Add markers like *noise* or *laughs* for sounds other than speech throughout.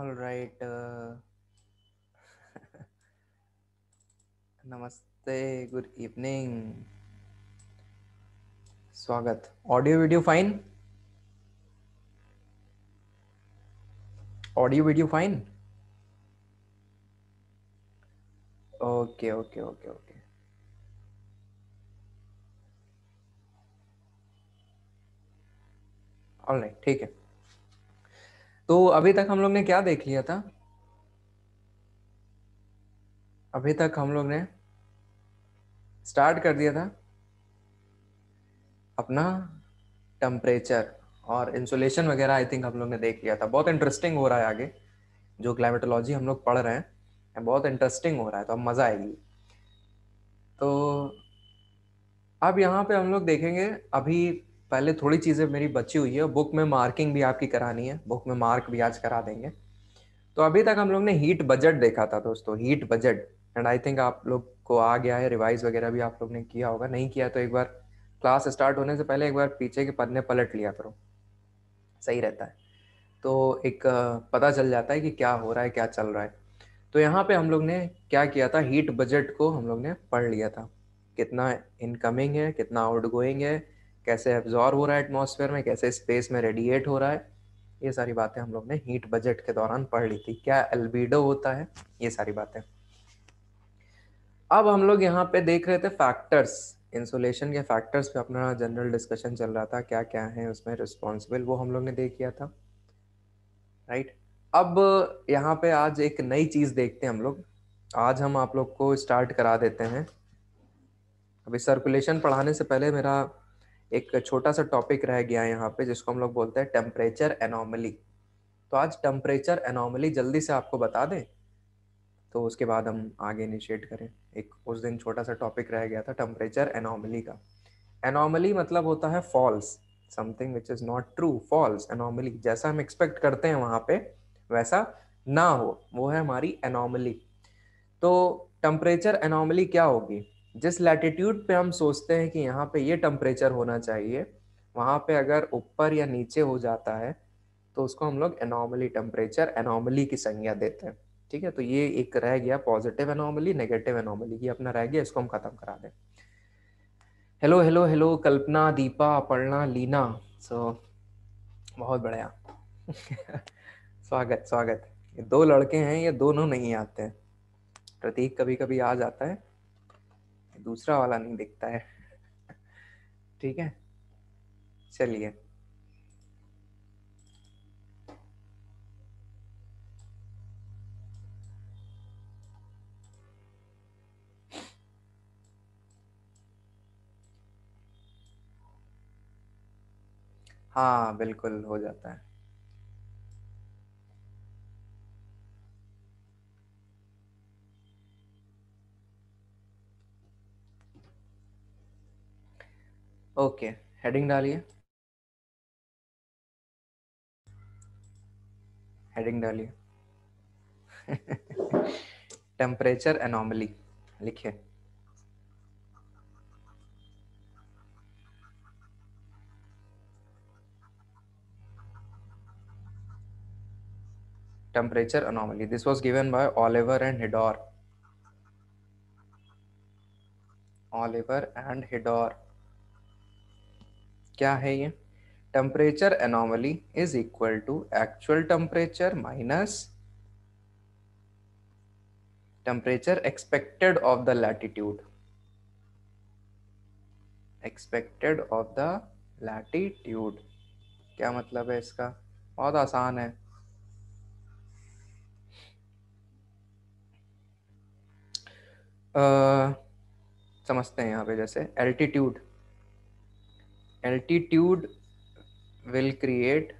all right uh, *laughs* namaste good evening स्वागत audio video fine audio video fine okay okay okay okay alright ठीक है तो अभी तक हम लोग ने क्या देख लिया था अभी तक हम लोग ने स्टार्ट कर दिया था अपना टेम्परेचर और इंसुलेशन वगैरह आई थिंक हम लोग ने देख लिया था बहुत इंटरेस्टिंग हो रहा है आगे जो क्लाइमेटोलॉजी हम लोग पढ़ रहे हैं बहुत इंटरेस्टिंग हो रहा है तो अब मज़ा आएगी तो अब यहाँ पे हम लोग देखेंगे अभी पहले थोड़ी चीज़ें मेरी बची हुई है बुक में मार्किंग भी आपकी करानी है बुक में मार्क भी आज करा देंगे तो अभी तक हम लोग ने हीट बजट देखा था दोस्तों heat budget and I think आप लोग को आ गया है रिवाइज वगैरह भी आप लोग ने किया होगा नहीं किया तो एक बार क्लास स्टार्ट होने से पहले एक बार पीछे के पन्ने पलट लिया करो सही रहता है तो एक पता चल जाता है कि क्या हो रहा है क्या चल रहा है तो यहाँ पे हम लोग ने क्या किया था हीट बजट को हम लोग ने पढ़ लिया था कितना इनकमिंग है कितना आउट गोइंग है कैसे एब्जॉर्व हो रहा है एटमोसफेयर में कैसे स्पेस में रेडिएट हो रहा है ये सारी बातें हम लोग ने हीट बजट के दौरान पढ़ ली थी क्या एल्बिडो होता है ये सारी बातें अब हम लोग यहाँ पे देख रहे थे फैक्टर्स इंसुलेशन के फैक्टर्स पे अपना जनरल डिस्कशन चल रहा था क्या क्या है उसमें रिस्पॉन्सिबल वो हम लोग ने देख लिया था राइट अब यहाँ पे आज एक नई चीज़ देखते हैं हम लोग आज हम आप लोग को स्टार्ट करा देते हैं अभी सर्कुलेशन पढ़ाने से पहले मेरा एक छोटा सा टॉपिक रह गया है यहाँ पे जिसको हम लोग बोलते हैं टेम्परेचर एनॉमली तो आज टेम्परेचर एनॉमली जल्दी से आपको बता दें तो उसके बाद हम आगे इनिशिएट करें एक उस दिन छोटा सा टॉपिक रह गया था टेम्परेचर एनॉमली का एनॉमली मतलब होता है false something which is not true false anomaly जैसा हम एक्सपेक्ट करते हैं वहाँ पे वैसा ना हो वो है हमारी एनॉमली तो टेम्परेचर एनॉमली क्या होगी जिस लैटिट्यूड पे हम सोचते हैं कि यहाँ पे ये टेम्परेचर होना चाहिए वहाँ पे अगर ऊपर या नीचे हो जाता है तो उसको हम लोग एनॉमली टेम्परेचर एनॉमली की संज्ञा देते हैं ठीक है तो ये एक रह गया पॉजिटिव एनॉमली नेगेटिव एनॉमली ये अपना रह गया इसको हम खत्म करा दें hello hello hello Kalpana Deepa Aparna Leena so so, बहुत बढ़िया *laughs* स्वागत स्वागत ये दो लड़के हैं ये दोनों नहीं आते हैं प्रतीक कभी कभी आ जाता है दूसरा वाला नहीं दिखता है ठीक है चलिए हाँ बिल्कुल हो जाता है ओके हेडिंग डालिए हेडिंग डालिए टेम्परेचर एनॉमली लिखिए temperature anomaly this was given by oliver and hidor oliver and hidor क्या है ये temperature anomaly is equal to actual temperature minus temperature expected of the latitude expected of the latitude क्या मतलब है इसका बहुत आसान है uh, समझते हैं यहाँ पे जैसे altitude altitude will create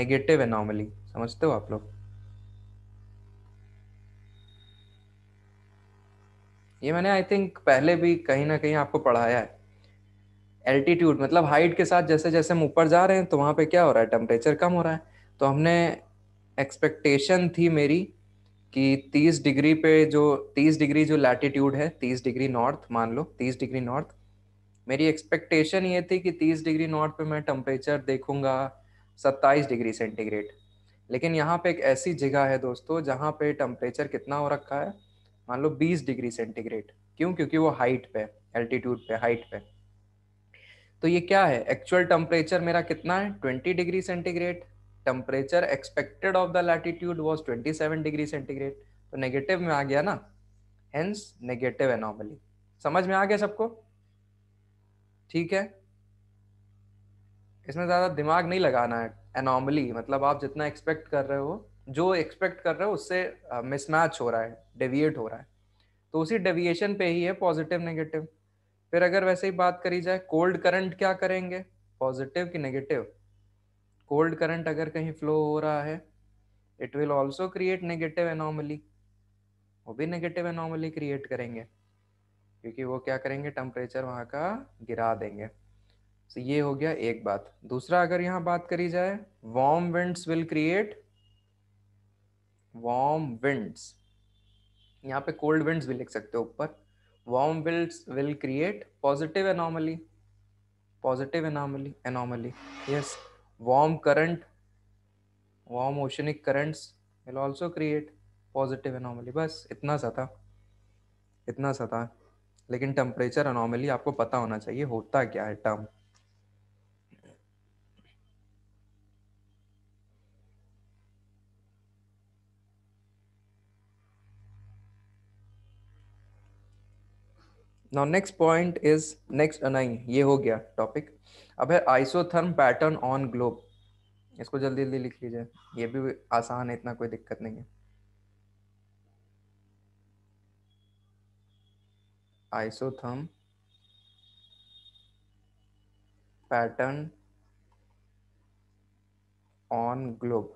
negative anomaly समझते हो आप लोग ये मैंने आई थिंक पहले भी कहीं ना कहीं आपको पढ़ाया है एल्टीट्यूड मतलब हाइट के साथ जैसे जैसे हम ऊपर जा रहे हैं तो वहां पे क्या हो रहा है टेम्परेचर कम हो रहा है तो हमने एक्सपेक्टेशन थी मेरी कि 30 डिग्री पे जो 30 डिग्री जो लैटिट्यूड है 30 डिग्री नॉर्थ मान लो 30 डिग्री नॉर्थ मेरी एक्सपेक्टेशन ये थी कि 30 डिग्री नॉर्थ पे मैं टेम्परेचर देखूंगा 27 डिग्री सेंटीग्रेड लेकिन यहाँ पे एक ऐसी जगह है दोस्तों जहाँ पे टेम्परेचर कितना हो रखा है मान लो 20 डिग्री सेंटीग्रेड क्यों क्योंकि वो हाइट पे एल्टीट्यूड पे हाइट पे तो ये क्या है एक्चुअल टेम्परेचर मेरा कितना है 20 degree centigrade temperature expected of the latitude was 27 degree centigrade तो नेगेटिव में आ गया ना हेंस नेगेटिव एनोमली समझ में आ गया सबको ठीक है इसमें ज्यादा दिमाग नहीं लगाना है एनॉमली मतलब आप जितना एक्सपेक्ट कर रहे हो जो एक्सपेक्ट कर रहे हो उससे मिसमैच हो रहा है डेविएट हो रहा है तो उसी डेविएशन पे ही है पॉजिटिव नेगेटिव फिर अगर वैसे ही बात करी जाए कोल्ड करंट क्या करेंगे पॉजिटिव की नेगेटिव कोल्ड करंट अगर कहीं फ्लो हो रहा है it will also create negative anomaly वो भी नेगेटिव एनॉमली क्रिएट करेंगे क्योंकि वो क्या करेंगे टेम्परेचर वहाँ का गिरा देंगे तो ये हो गया एक बात दूसरा अगर यहाँ बात करी जाए warm winds will create warm winds यहाँ पे कोल्ड विंड्स भी लिख सकते हो ऊपर warm winds will create positive anomaly positive anomaly anomaly yes warm current warm oceanic currents will also create positive anomaly बस इतना सा था इतना सा था लेकिन टेम्परेचर अनोमली आपको पता होना चाहिए होता क्या है term next point is next अनाइन ये हो गया टॉपिक अब है आइसोथर्म पैटर्न ऑन ग्लोब इसको जल्दी जल्दी लिख लीजिए ये भी आसान है इतना कोई दिक्कत नहीं है isotherm pattern on globe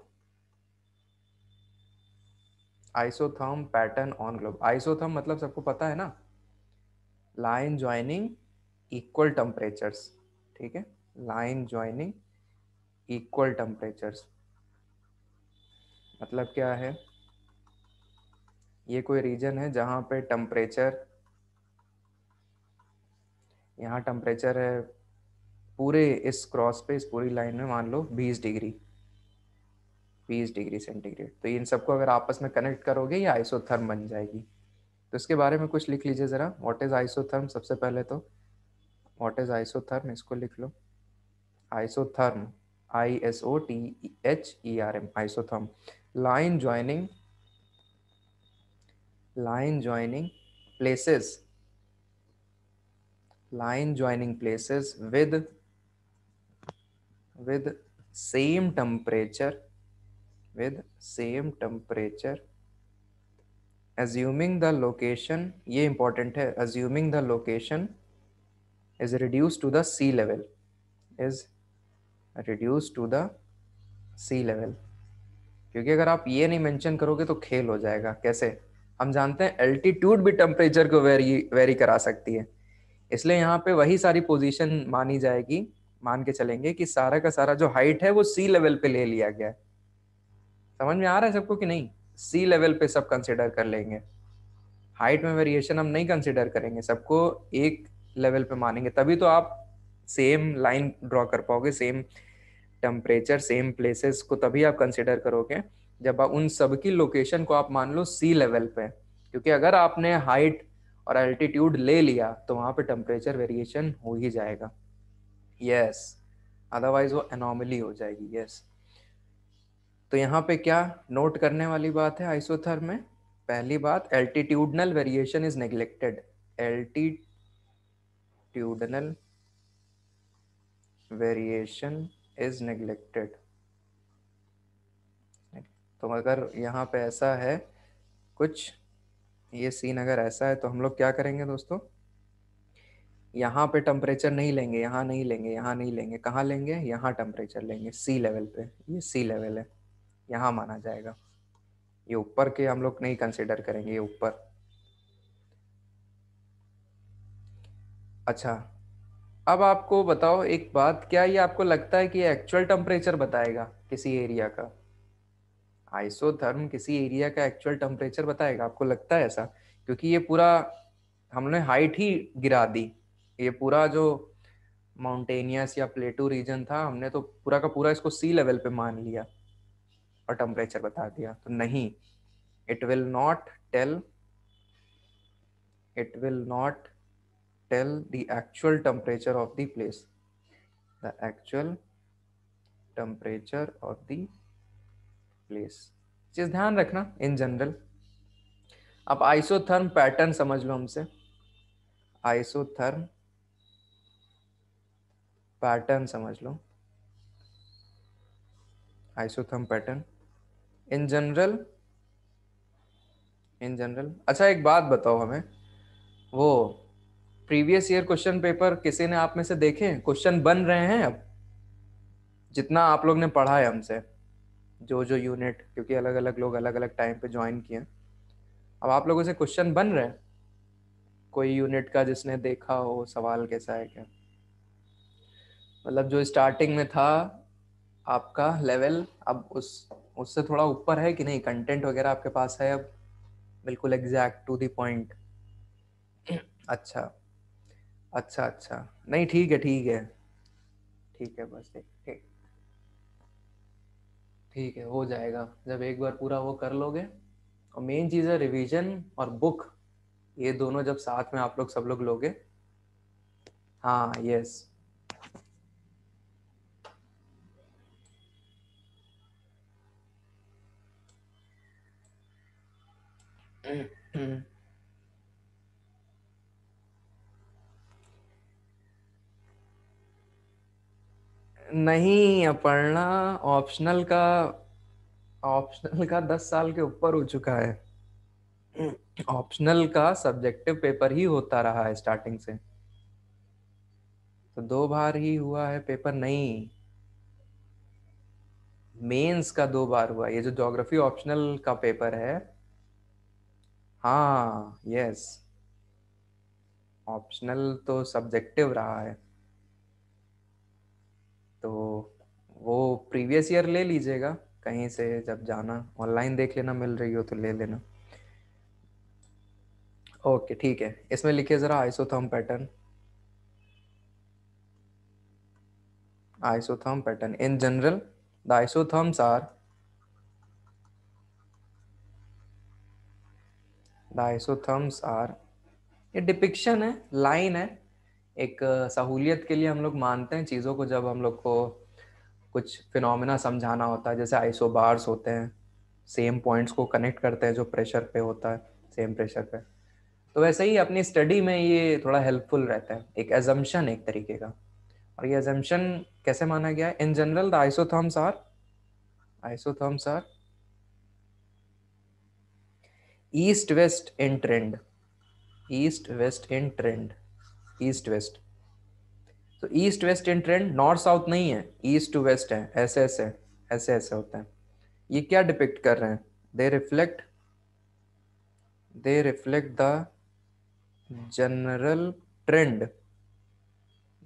isotherm pattern on globe isotherm मतलब सबको पता है ना लाइन ज्वाइनिंग इक्वल टेम्परेचर्स ठीक है लाइन ज्वाइनिंग इक्वल टेम्परेचर्स मतलब क्या है ये कोई रीजन है जहां पे टेम्परेचर यहाँ टेम्परेचर है पूरे इस क्रॉस पे इस पूरी लाइन में मान लो 20 डिग्री 20 डिग्री सेंटीग्रेड तो इन सबको अगर आपस में कनेक्ट करोगे ये आइसोथर्म बन जाएगी तो इसके बारे में कुछ लिख लीजिए ज़रा व्हाट इज़ आइसोथर्म सबसे पहले तो व्हाट इज आइसोथर्म इसको लिख लो isotherm I S O T H E R M isotherm line joining line joining places line joining places with with same temperature with same temperature assuming the location ये important है assuming the location is reduced to the sea level is reduced to the sea level क्योंकि अगर आप ये नहीं mention करोगे तो खेल हो जाएगा कैसे हम जानते हैं एल्टीट्यूड भी टेम्परेचर को वेरी वेरी करा सकती है इसलिए यहाँ पे वही सारी पोजीशन मानी जाएगी मान के चलेंगे कि सारा का सारा जो हाइट है वो सी लेवल पे ले लिया गया है समझ में आ रहा है सबको कि नहीं सी लेवल पे सब कंसिडर कर लेंगे हाइट में वेरिएशन हम नहीं कंसिडर करेंगे सबको एक लेवल पे मानेंगे तभी तो आप सेम लाइन ड्रॉ कर पाओगे सेम टेम्परेचर सेम प्लेसेस को तभी आप कंसिडर करोगे जब आप उन सबकी लोकेशन को आप मान लो सी लेवल पे क्योंकि अगर आपने हाइट और एल्टीट्यूड ले लिया तो वहां पे टेम्परेचर वेरिएशन हो ही जाएगा यस अदरवाइज वो एनॉमली हो जाएगी यस तो यहाँ पे क्या नोट करने वाली बात है आइसोथर में पहली बात एल्टीट्यूडनल वेरिएशन इज नेग्लेक्टेड एल्टी longitudinal वेरिएशन इज neglected. तो अगर यहाँ पे ऐसा है कुछ ये सीन अगर ऐसा है तो हम लोग क्या करेंगे दोस्तों यहाँ पे टेम्परेचर नहीं लेंगे यहाँ नहीं लेंगे यहाँ नहीं लेंगे कहाँ लेंगे यहाँ टेम्परेचर लेंगे सी लेवल पे ये सी लेवल है यहाँ माना जाएगा ये ऊपर के हम लोग नहीं कंसिडर करेंगे ये ऊपर अच्छा अब आपको बताओ एक बात क्या ये आपको लगता है कि एक्चुअल टेम्परेचर बताएगा किसी एरिया का आइसोथर्म किसी एरिया का एक्चुअल टेम्परेचर बताएगा आपको लगता है ऐसा क्योंकि ये पूरा हमने हाइट ही गिरा दी ये पूरा जो माउंटेनियस या प्लेटू रीजन था हमने तो पूरा का पूरा इसको सी लेवल पे मान लिया और टेम्परेचर बता दिया तो नहीं it will not tell it will not tell the actual temperature of the place the actual temperature of the place चीज ध्यान रखना इन जनरल अब आइसोथर्म पैटर्न समझ लो हमसे आइसोथर्म पैटर्न समझ लो isotherm pattern in general in general अच्छा एक बात बताओ हमें वो प्रीवियस ईयर क्वेश्चन पेपर किसी ने आप में से देखे क्वेश्चन बन रहे हैं अब जितना आप लोग ने पढ़ा है हमसे जो जो यूनिट क्योंकि अलग अलग लोग अलग अलग टाइम पे ज्वाइन किए अब आप लोगों से क्वेश्चन बन रहे हैं कोई यूनिट का जिसने देखा हो सवाल कैसा है क्या मतलब जो स्टार्टिंग में था आपका लेवल अब उस उससे थोड़ा ऊपर है कि नहीं कंटेंट वगैरह आपके पास है अब बिल्कुल एग्जैक्ट टू दी पॉइंट अच्छा अच्छा अच्छा नहीं ठीक है ठीक है ठीक है बस ठीक ठीक ठीक है हो जाएगा जब एक बार पूरा वो कर लोगे और मेन चीज़ है रिवीजन और बुक ये दोनों जब साथ में आप लोग सब लोग लोगे हाँ यस नहीं अपर्णा ऑप्शनल का ऑप्शनल का दस साल के ऊपर हो चुका है ऑप्शनल का सब्जेक्टिव पेपर ही होता रहा है स्टार्टिंग से तो दो बार ही हुआ है पेपर नहीं मेंस का दो बार हुआ ये जो ज्योग्राफी ऑप्शनल का पेपर है हाँ यस ऑप्शनल तो सब्जेक्टिव रहा है तो वो प्रीवियस ईयर ले लीजिएगा कहीं से जब जाना ऑनलाइन देख लेना मिल रही हो तो ले लेना ओके ठीक है इसमें लिखिए ज़रा isotherm pattern isotherm pattern in general the isotherms are the isotherms are ये डिपिक्शन है लाइन है एक सहूलियत के लिए हम लोग मानते हैं चीज़ों को जब हम लोग को कुछ फिनोमिना समझाना होता है जैसे आइसोबार्स होते हैं सेम पॉइंट्स को कनेक्ट करते हैं जो प्रेशर पे होता है सेम प्रेशर पे तो वैसे ही अपनी स्टडी में ये थोड़ा हेल्पफुल रहता है एक एजम्पन एक तरीके का और ये एजम्पन कैसे माना गया है in general the isotherms are isotherms are east west in trend east west in trend east west तो east west in trend north south नहीं है ईस्ट टू वेस्ट है ऐसे ऐसे ऐसे ऐसे होते हैं ये क्या डिपिक्ट कर रहे हैं they reflect they reflect the general trend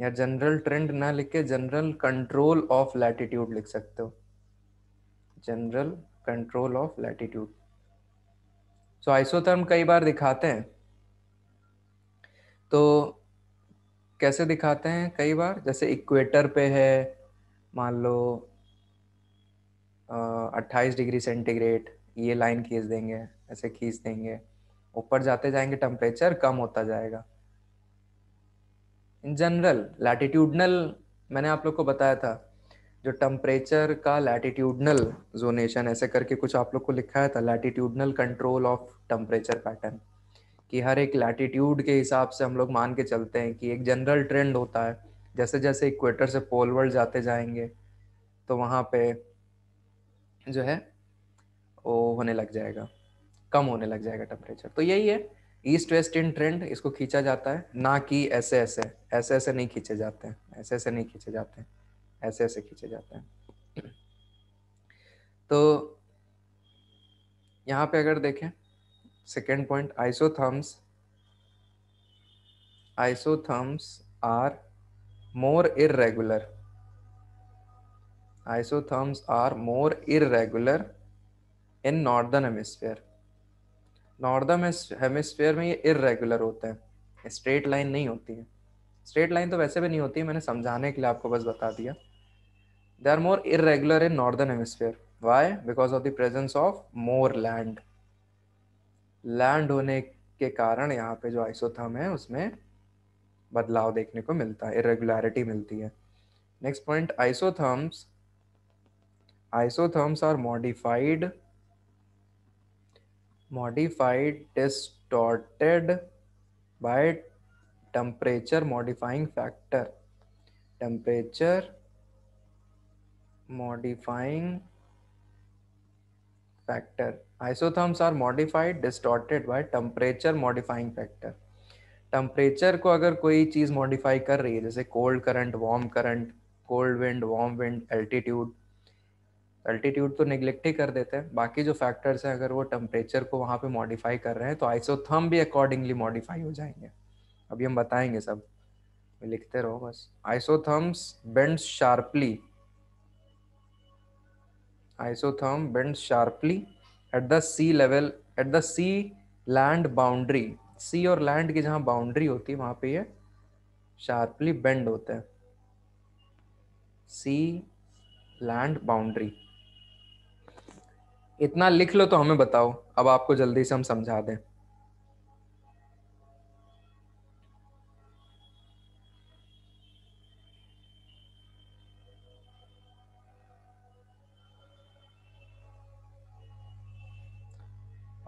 या जनरल ट्रेंड ना लिख के जनरल कंट्रोल ऑफ लैटिट्यूड लिख सकते हो general control of latitude so isotherm कई बार दिखाते हैं तो कैसे दिखाते हैं कई बार जैसे इक्वेटर पे है मान लो अट्ठाईस डिग्री सेंटीग्रेड ये लाइन खींच देंगे ऐसे खींच देंगे ऊपर जाते जाएंगे टेम्परेचर कम होता जाएगा इन जनरल लैटिट्यूडनल मैंने आप लोग को बताया था जो टेम्परेचर का लैटिट्यूडनल जोनेशन ऐसे करके कुछ आप लोग को लिखा है था latitudinal control of temperature pattern कि हर एक लैटिट्यूड के हिसाब से हम लोग मान के चलते हैं कि एक जनरल ट्रेंड होता है जैसे जैसे इक्वेटर से पोलवर्ड जाते जाएंगे तो वहाँ पे जो है वो होने लग जाएगा कम होने लग जाएगा टेम्परेचर तो यही है ईस्ट वेस्ट इन ट्रेंड इसको खींचा जाता है ना कि ऐसे ऐसे ऐसे ऐसे नहीं खींचे जाते हैं ऐसे ऐसे नहीं खींचे जाते हैं ऐसे ऐसे खींचे जाते हैं तो यहाँ पे अगर देखें second point isotherms isotherms are more irregular isotherms are more irregular in northern hemisphere northern hemisphere mein ye irregular hote hain straight line nahi hoti hai straight line to वैसे भी नहीं होती मैंने समझाने के लिए आपको बस बता दिया they are more irregular in northern hemisphere why because of the presence of more land land होने के कारण यहाँ पे जो आइसोथर्म है उसमें बदलाव देखने को मिलता है इरेगुलरिटी मिलती है next point isotherms isotherms are modified modified distorted by temperature modifying factor temperature modifying factor isotherms are modified distorted by temperature modifying factor temperature को अगर कोई चीज़ मॉडिफाई कर रही है जैसे cold current warm current cold wind warm wind altitude altitude तो neglect ही कर देते हैं बाकी जो फैक्टर्स हैं अगर वो टेम्परेचर को वहाँ पे मॉडिफाई कर रहे हैं तो आइसोथर्म भी अकॉर्डिंगली मॉडिफाई हो जाएंगे अभी हम बताएंगे सब लिखते रहो बस isotherms bends sharply isotherm bends sharply at the sea level at the sea land boundary sea और लैंड की जहाँ बाउंड्री होती है वहां पे ये शार्पली बेंड होते हैं सी लैंड बाउंड्री इतना लिख लो तो हमें बताओ अब आपको जल्दी से हम समझा दें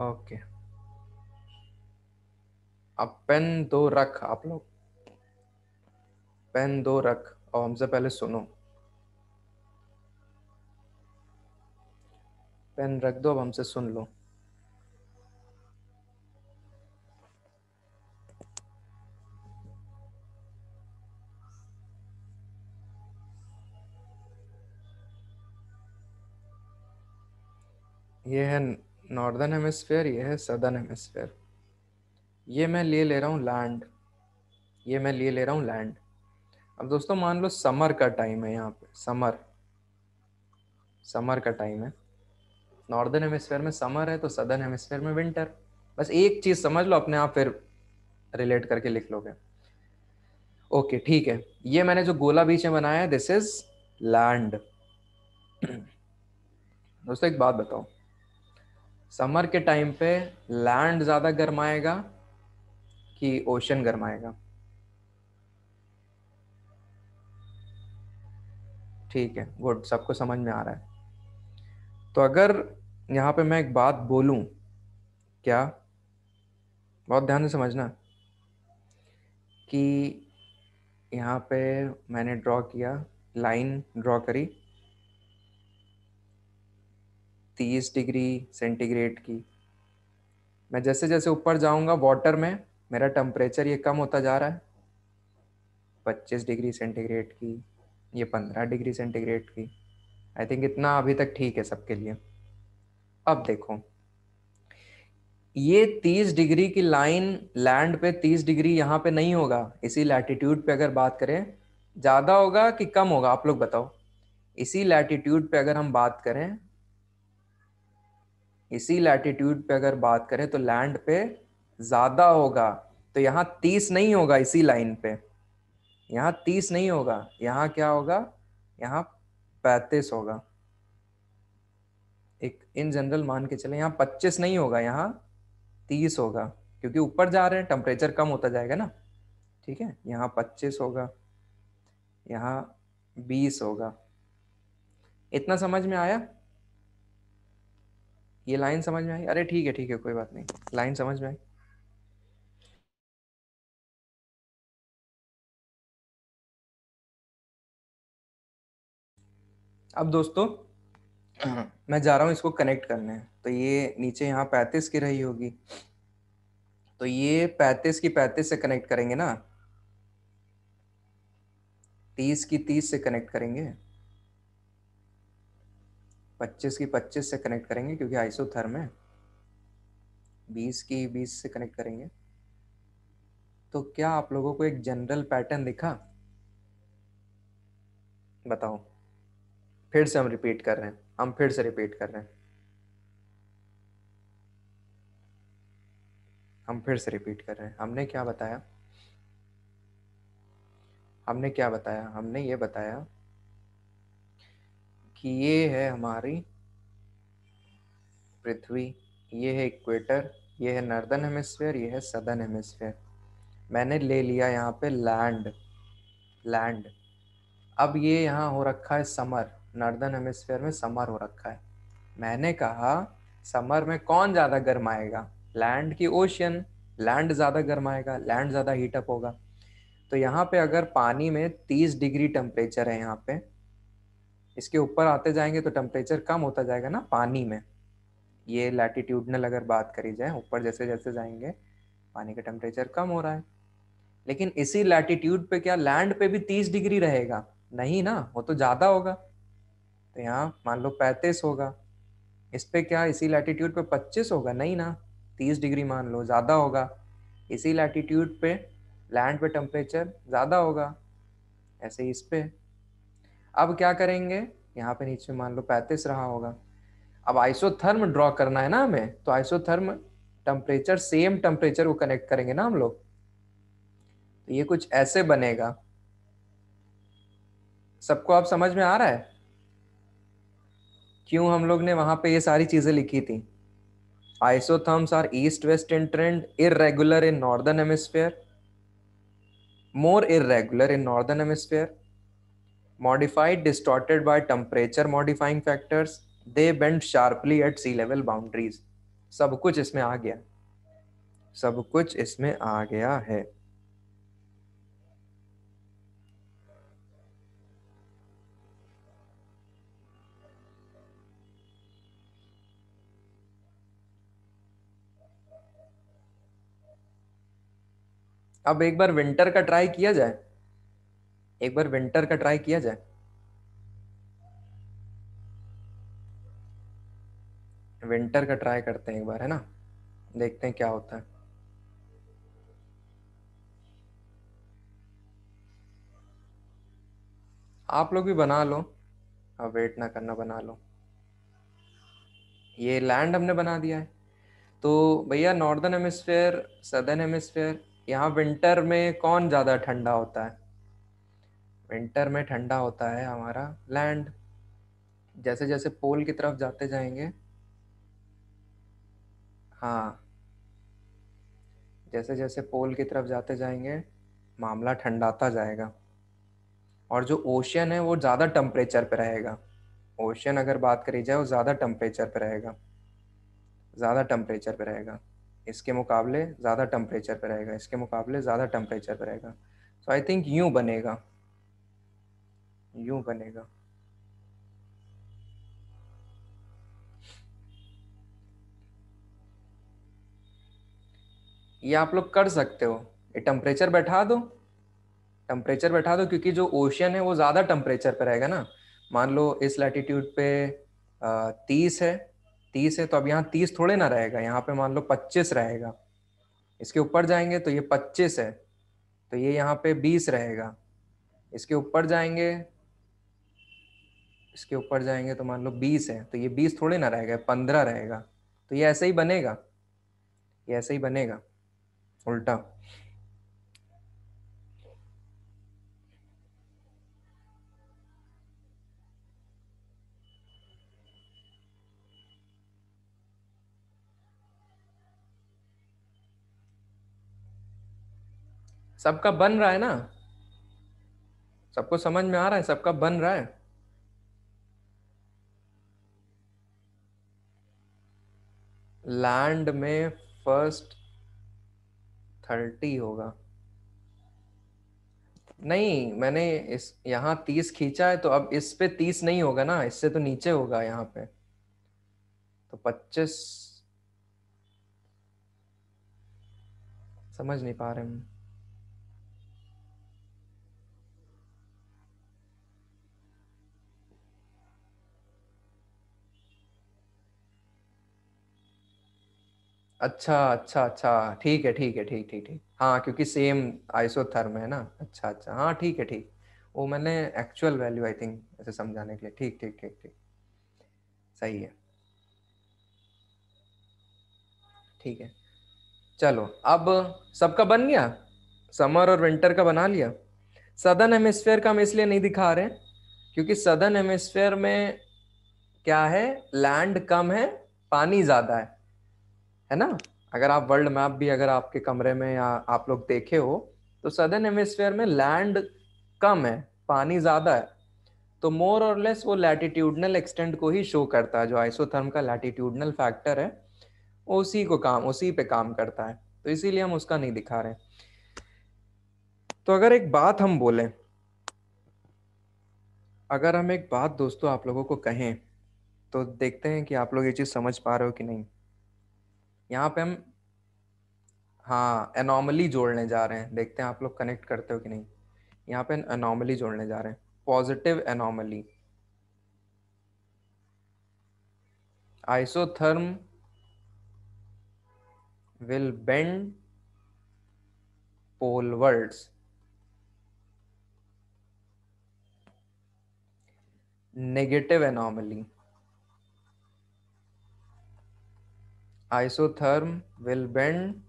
ओके अब पेन दो रख आप लोग पेन दो रख और हमसे पहले सुनो पेन रख दो अब हमसे सुन लो ये है नॉर्दर्न हेमिसफेयर ये है सदर्न हेमिसफेयर ये मैं लिए ले रहा हूँ लैंड ये मैं लिए ले रहा हूँ लैंड अब दोस्तों मान लो समर का टाइम है यहाँ पे समर समर का टाइम है नॉर्दर्न हेमिसफेयर में समर है तो सदर्न हेमिसफेयर में विंटर बस एक चीज समझ लो अपने आप फिर रिलेट करके लिख लोगे ओके ठीक है ये मैंने जो गोला बीच में बनाया है दिस इज लैंड दोस्तों एक बात बताओ समर के टाइम पे लैंड ज्यादा गर्माएगा कि ओशन गर्माएगा ठीक है गुड सबको समझ में आ रहा है तो अगर यहाँ पे मैं एक बात बोलूं क्या बहुत ध्यान से समझना कि यहाँ पे मैंने ड्रॉ किया लाइन ड्रॉ करी तीस डिग्री सेंटीग्रेड की मैं जैसे जैसे ऊपर जाऊंगा वाटर में मेरा टेम्परेचर ये कम होता जा रहा है पच्चीस डिग्री सेंटीग्रेड की ये पंद्रह डिग्री सेंटीग्रेड की आई थिंक इतना अभी तक ठीक है सबके लिए अब देखो ये तीस डिग्री की लाइन लैंड पे तीस डिग्री यहाँ पे नहीं होगा इसी लैटिट्यूड पे अगर बात करें ज़्यादा होगा कि कम होगा आप लोग बताओ इसी लैटिट्यूड पे अगर हम बात करें इसी लैटिट्यूड पे अगर बात करें तो लैंड पे ज्यादा होगा तो यहाँ तीस नहीं होगा इसी लाइन पे यहाँ तीस नहीं होगा यहाँ क्या होगा यहाँ पैतीस होगा एक इन जनरल मान के चले यहाँ पच्चीस नहीं होगा यहाँ तीस होगा क्योंकि ऊपर जा रहे हैं टेम्परेचर कम होता जाएगा ना ठीक है यहाँ पच्चीस होगा यहाँ बीस होगा इतना समझ में आया ये लाइन समझ में आई अरे ठीक है ठीक है कोई बात नहीं लाइन समझ में आई अब दोस्तों हाँ। मैं जा रहा हूँ इसको कनेक्ट करने तो ये नीचे यहाँ पैंतीस की रही होगी तो ये पैंतीस की पैंतीस से कनेक्ट करेंगे ना तीस की तीस से कनेक्ट करेंगे 25 की 25 से कनेक्ट करेंगे क्योंकि आइसोथर्म है 20 की 20 से कनेक्ट करेंगे तो क्या आप लोगों को एक जनरल पैटर्न दिखा बताओ फिर से हम रिपीट कर रहे हैं हम फिर से रिपीट कर रहे हैं हम फिर से रिपीट कर रहे हैं हमने क्या बताया हमने क्या बताया हमने ये बताया कि ये है हमारी पृथ्वी ये है इक्वेटर ये है नर्दन हेमिस्फीयर ये है सदर्न हेमिस्फीयर मैंने ले लिया यहाँ पे लैंड लैंड अब ये यहाँ हो रखा है समर नर्दन हेमिस्फीयर में समर हो रखा है मैंने कहा समर में कौन ज़्यादा गर्माएगा लैंड की ओशियन लैंड ज़्यादा गर्माएगा लैंड ज़्यादा हीटअप होगा तो यहाँ पे अगर पानी में 30 डिग्री टेम्परेचर है यहाँ पे इसके ऊपर आते जाएंगे तो टेम्परेचर कम होता जाएगा ना पानी में ये लैटिट्यूडनल अगर बात करी जाए ऊपर जैसे जैसे जाएंगे पानी का टेम्परेचर कम हो रहा है लेकिन इसी लैटिट्यूड पे क्या लैंड पे भी तीस डिग्री रहेगा नहीं ना वो तो ज़्यादा होगा तो यहाँ मान लो पैंतीस होगा इस पे क्या इसी लैटिट्यूड पे पच्चीस होगा नहीं ना तीस डिग्री मान लो ज़्यादा होगा इसी लैटिट्यूड पे लैंड पे टेम्परेचर ज़्यादा होगा ऐसे इस पे अब क्या करेंगे यहाँ पे नीचे मान लो पैंतीस रहा होगा अब आइसोथर्म ड्रॉ करना है ना हमें तो आइसोथर्म टेम्परेचर सेम टेम्परेचर को कनेक्ट करेंगे ना हम लोग तो ये कुछ ऐसे बनेगा सबको आप समझ में आ रहा है क्यों हम लोग ने वहां पे ये सारी चीजें लिखी थी isotherms are east west in trend irregular in northern hemisphere more irregular in northern hemisphere modified distorted by temperature modifying factors they bend sharply at sea level boundaries सब कुछ इसमें आ गया सब कुछ इसमें आ गया है अब एक बार विंटर का ट्राई किया जाए एक बार विंटर का ट्राई किया जाए विंटर का ट्राई करते हैं एक बार है ना देखते हैं क्या होता है आप लोग भी बना लो अब वेट ना करना बना लो ये लैंड हमने बना दिया है तो भैया नॉर्दर्न हेमिस्फेयर सदर्न हेमिस्फेयर यहाँ विंटर में कौन ज़्यादा ठंडा होता है विंटर में ठंडा होता है हमारा लैंड जैसे जैसे पोल की तरफ जाते जाएंगे हाँ जैसे जैसे पोल की तरफ जाते जाएंगे मामला ठंडाता जाएगा और जो ओशियन है वो ज़्यादा टम्परेचर पर रहेगा ओशियन अगर बात करी जाए वो ज़्यादा टम्परेचर पर रहेगा ज़्यादा टम्परेचर पर रहेगा इसके मुकाबले ज़्यादा टम्परेचर पर रहेगा इसके मुकाबले ज़्यादा टम्परेचर पर रहेगा सो आई थिंक यूँ बनेगा यूं बनेगा ये आप लोग कर सकते हो ये टेम्परेचर बैठा दो टेम्परेचर बैठा दो क्योंकि जो ओशियन है वो ज़्यादा टेम्परेचर पे रहेगा ना मान लो इस लैटिट्यूड पे तीस है तीस है तो अब यहाँ तीस थोड़े ना रहेगा यहाँ पे मान लो पच्चीस रहेगा इसके ऊपर जाएंगे तो ये पच्चीस है तो ये यहाँ पे बीस रहेगा इसके ऊपर जाएंगे इसके ऊपर जाएंगे तो मान लो बीस है तो ये बीस थोड़े ना रहेगा पंद्रह रहेगा तो ये ऐसे ही बनेगा ये ऐसे ही बनेगा उल्टा सबका बन रहा है ना सबको समझ में आ रहा है सबका बन रहा है लैंड में फर्स्ट थर्टी होगा नहीं मैंने इस यहाँ तीस खींचा है तो अब इस पे तीस नहीं होगा ना इससे तो नीचे होगा यहाँ पे तो पच्चीस समझ नहीं पा रहे हम अच्छा अच्छा अच्छा ठीक है ठीक है ठीक ठीक ठीक हाँ क्योंकि सेम आइसोथर्म है ना अच्छा अच्छा हाँ ठीक है ठीक वो मैंने एक्चुअल वैल्यू आई थिंक ऐसे समझाने के लिए ठीक ठीक ठीक ठीक सही है ठीक है चलो अब सबका बन गया समर और विंटर का बना लिया सदर्न हेमिस्फेयर का हम इसलिए नहीं दिखा रहे क्योंकि सदर्न हेमिस्फेयर में क्या है लैंड कम है पानी ज्यादा है है ना अगर आप वर्ल्ड मैप भी अगर आपके कमरे में या आप लोग देखे हो तो सदर्न हेमिस्फेयर में लैंड कम है पानी ज़्यादा है तो मोर और लेस वो लैटिट्यूडनल एक्सटेंट को ही शो करता है जो आइसोथर्म का लैटिट्यूडनल फैक्टर है उसी को काम उसी पे काम करता है तो इसीलिए हम उसका नहीं दिखा रहे तो अगर एक बात हम बोले अगर हम एक बात दोस्तों आप लोगों को कहें तो देखते हैं कि आप लोग ये चीज़ समझ पा रहे हो कि नहीं यहाँ पे हम हाँ एनॉमली जोड़ने जा रहे हैं देखते हैं आप लोग कनेक्ट करते हो कि नहीं यहाँ पे अनॉमली जोड़ने जा रहे हैं positive anomaly isotherm will bend polewards negative anomaly isotherm will bend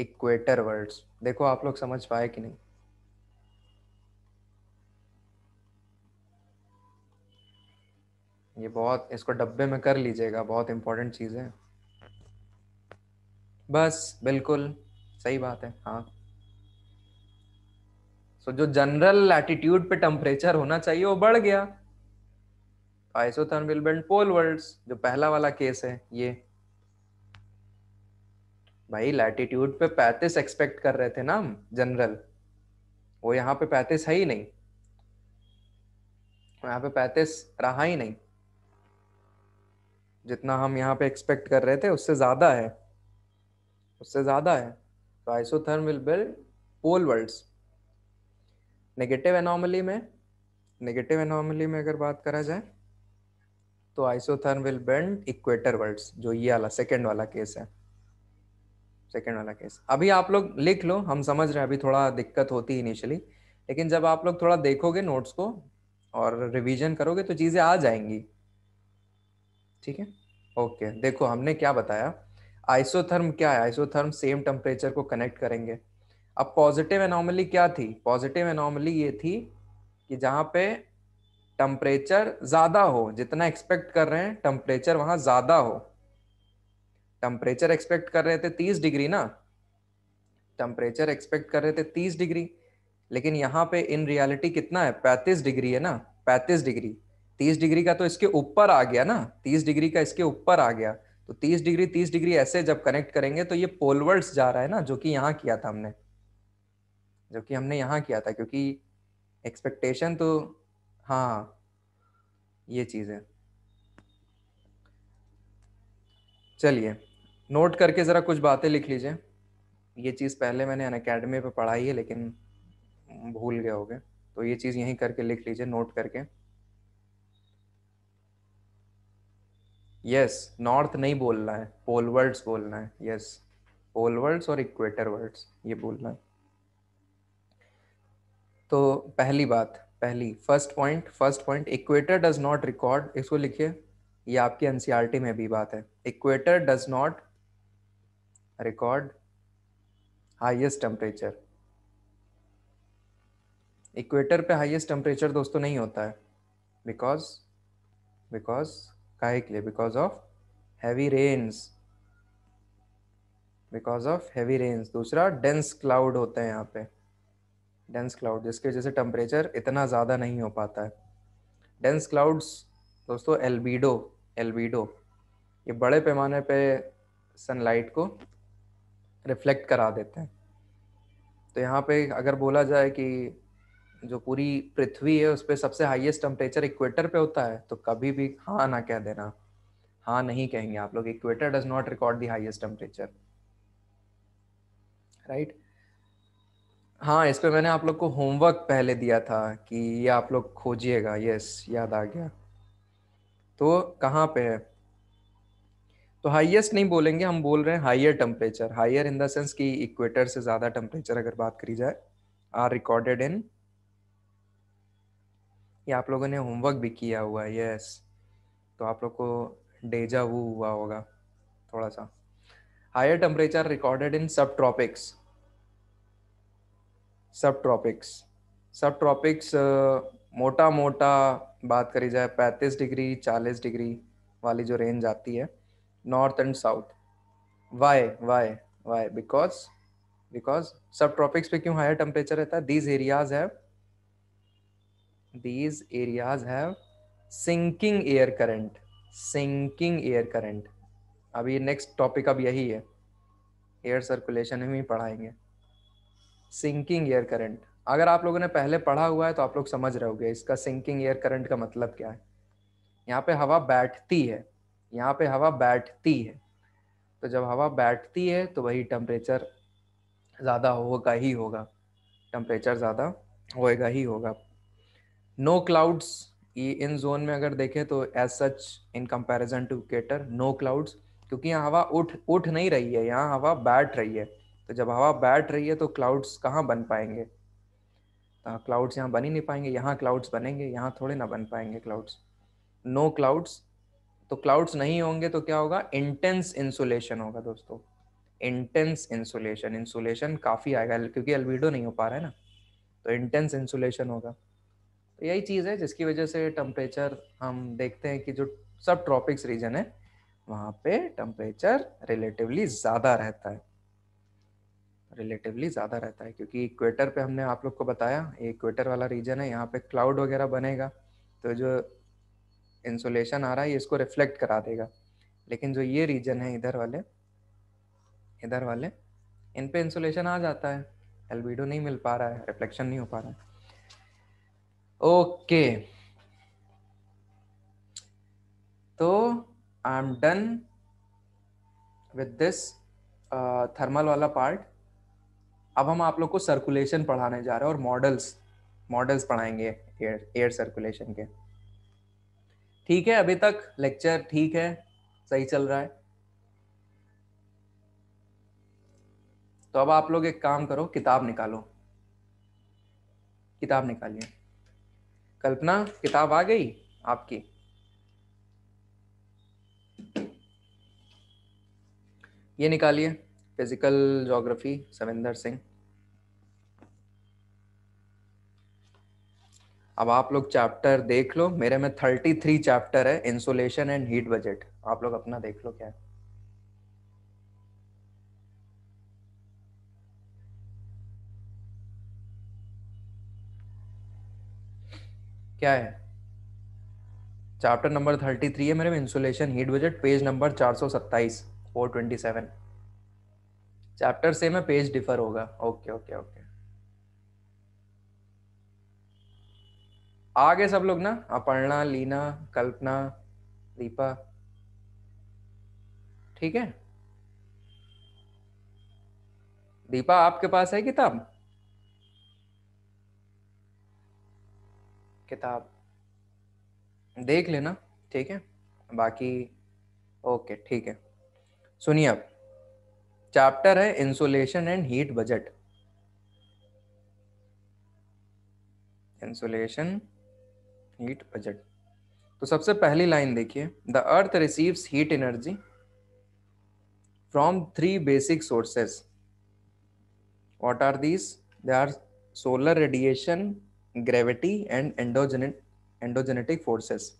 equatorwards देखो आप लोग समझ पाए कि नहीं ये बहुत इसको डब्बे में कर लीजिएगा बहुत इंपॉर्टेंट चीज़ है बस बिल्कुल सही बात है हाँ सो so, जो जनरल एटीट्यूड पे टेम्परेचर होना चाहिए वो बढ़ गया isotherm will bend polewards जो पहला वाला केस है ये भाई लैटिट्यूड पे पैतीस एक्सपेक्ट कर रहे थे ना हम जनरल वो यहाँ पे पैंतीस है ही नहीं यहाँ पे पैंतीस रहा ही नहीं जितना हम यहाँ पे एक्सपेक्ट कर रहे थे उससे ज्यादा है उससे ज्यादा है तो isotherm will bend polewards negative anomaly में नेगेटिव एनॉमली में अगर बात करा जाए तो isotherm will bend equatorwards जो ये वाला सेकेंड वाला केस है सेकेंड वाला केस अभी आप लोग लिख लो हम समझ रहे हैं अभी थोड़ा दिक्कत होती है इनिशियली लेकिन जब आप लोग थोड़ा देखोगे नोट्स को और रिवीजन करोगे तो चीज़ें आ जाएंगी ठीक है ओके देखो हमने क्या बताया आइसोथर्म क्या है आइसोथर्म सेम टेम्परेचर को कनेक्ट करेंगे अब पॉजिटिव एनॉमली क्या थी पॉजिटिव एनॉमली ये थी कि जहाँ पे टेम्परेचर ज्यादा हो जितना एक्सपेक्ट कर रहे हैं टेम्परेचर वहां ज्यादा हो टेम्परेचर एक्सपेक्ट कर रहे थे तीस डिग्री ना टेम्परेचर एक्सपेक्ट कर रहे थे तीस डिग्री लेकिन यहाँ पे इन रियलिटी कितना है पैंतीस डिग्री है ना पैंतीस डिग्री तीस डिग्री का तो इसके ऊपर आ गया ना तीस डिग्री का इसके ऊपर आ गया तो तीस डिग्री तीस डिग्री ऐसे जब कनेक्ट करेंगे तो ये पोलवर्ड्स जा रहा है ना जो कि यहाँ किया था हमने जो कि हमने यहाँ किया था क्योंकि एक्सपेक्टेशन तो हाँ ये चीज़ है चलिए नोट करके ज़रा कुछ बातें लिख लीजिए ये चीज़ पहले मैंने अन अकेडमी पर पढ़ाई है लेकिन भूल गए होगे तो ये चीज़ यहीं करके लिख लीजिए नोट करके यस नॉर्थ नहीं बोलना है पोल वर्ड्स बोलना है यस पोल वर्ड्स और इक्वेटर वर्ड्स ये बोलना है तो पहली बात पहली first point first point equator does not record इसको लिखिए ये आपकी एनसीआरटी e में भी बात है equator does not record highest temperature equator पे हाईएस्ट टेम्परेचर दोस्तों नहीं होता है बिकॉज बिकॉज काहे के लिए because of heavy rains because of heavy rains दूसरा डेंस क्लाउड होते हैं यहाँ पे डेंस क्लाउड जिसकी वजह से टेम्परेचर इतना ज़्यादा नहीं हो पाता है डेंस क्लाउड्स दोस्तों एल्बिडो एल्बिडो ये बड़े पैमाने पे सनलाइट को रिफ्लेक्ट करा देते हैं तो यहाँ पे अगर बोला जाए कि जो पूरी पृथ्वी है उस पर सबसे हाईएस्ट टेम्परेचर इक्वेटर पे होता है तो कभी भी हाँ ना कह देना हाँ नहीं कहेंगे आप लोग equator does not record the highest temperature right हाँ इस पे मैंने आप लोग को होमवर्क पहले दिया था कि ये आप लोग खोजिएगा यस याद आ गया तो कहाँ पे है तो हाईएस्ट नहीं बोलेंगे हम बोल रहे हैं higher temperature higher in the sense कि इक्वेटर से ज्यादा टेम्परेचर अगर बात करी जाए आर रिकॉर्डेड इन ये आप लोगों ने होमवर्क भी किया हुआ है यस तो आप लोग को डेजा वो हुआ होगा थोड़ा सा हायर टेम्परेचर रिकॉर्डेड इन सब ट्रॉपिक्स सब ट्रॉपिक्स सब ट्रॉपिक्स मोटा मोटा बात करी जाए 35 डिग्री 40 डिग्री वाली जो रेंज आती है north and south why why why because because सब ट्रॉपिक्स पे क्यों हायर टेम्परेचर रहता है these areas have these areas have sinking air current sinking air current अभी नेक्स्ट टॉपिक अब यही है एयर सर्कुलेशन हम ही पढ़ाएंगे सिंकिंग एयर करंट अगर आप लोगों ने पहले पढ़ा हुआ है तो आप लोग समझ रहे रहोगे इसका सिंकिंग एयर करंट का मतलब क्या है यहाँ पे हवा बैठती है यहाँ पे हवा बैठती है तो जब हवा बैठती है तो वही टेम्परेचर ज़्यादा होगा ही होगा टेम्परेचर ज़्यादा होएगा ही होगा नो क्लाउड्स ये इन जोन में अगर देखें तो as such in comparison to equator no clouds क्योंकि यहाँ हवा उठ उठ नहीं रही है यहाँ हवा बैठ रही है तो जब हवा बैठ रही है तो क्लाउड्स कहाँ बन पाएंगे क्लाउड्स तो हाँ, यहाँ बन ही नहीं पाएंगे यहाँ क्लाउड्स बनेंगे यहाँ थोड़े ना बन पाएंगे क्लाउड्स नो क्लाउड्स तो क्लाउड्स नहीं होंगे तो क्या होगा इंटेंस इंसुलेशन होगा दोस्तों इंटेंस इंसुलेशन इंसुलेशन काफ़ी आएगा क्योंकि एल्बिडो नहीं हो पा रहा है ना तो इंटेंस इंसुलेशन होगा तो यही चीज़ है जिसकी वजह से टम्परेचर हम देखते हैं कि जो सब ट्रॉपिक्स रीजन है वहाँ पे टेम्परेचर रिलेटिवली ज़्यादा रहता है रिलेटिवली ज़्यादा रहता है क्योंकि इक्वेटर पे हमने आप लोग को बताया ये इक्वेटर वाला रीजन है यहाँ पे क्लाउड वगैरह बनेगा तो जो इंसुलेशन आ रहा है ये इसको रिफ्लेक्ट करा देगा लेकिन जो ये रीजन है इधर वाले इधर वाले इन पे इंसुलेशन आ जाता है एलबीडो नहीं मिल पा रहा है रिफ्लेक्शन नहीं हो पा रहा है ओके तो I am done with this thermal वाला पार्ट अब हम आप लोग को सर्कुलेशन पढ़ाने जा रहे हैं और मॉडल्स मॉडल्स पढ़ाएंगे एयर एयर सर्कुलेशन के ठीक है अभी तक लेक्चर ठीक है सही चल रहा है तो अब आप लोग एक काम करो किताब निकालो किताब निकालिए कल्पना किताब आ गई आपकी ये निकालिए फिजिकल जोग्राफी सविंदर सिंह अब आप लोग चैप्टर देख लो मेरे में थर्टी थ्री चैप्टर है इंसुलेशन एंड हीट बजट आप लोग अपना देख लो क्या है क्या है चैप्टर नंबर थर्टी थ्री है मेरे में insolation heat budget page number चार सौ सत्ताईस फोर ट्वेंटी सेवन चैप्टर से है पेज डिफर होगा ओके ओके ओके आगे सब लोग ना अपर्णा लीना कल्पना दीपा ठीक है दीपा आपके पास है किताब किताब देख लेना ठीक है बाकी ओके ठीक है सुनिए आप चैप्टर है insolation and heat budget insolation heat budget तो सबसे पहली लाइन देखिए the earth receive heat energy from three basic sources what are these they are solar radiation gravity and endogenic endogenetic forces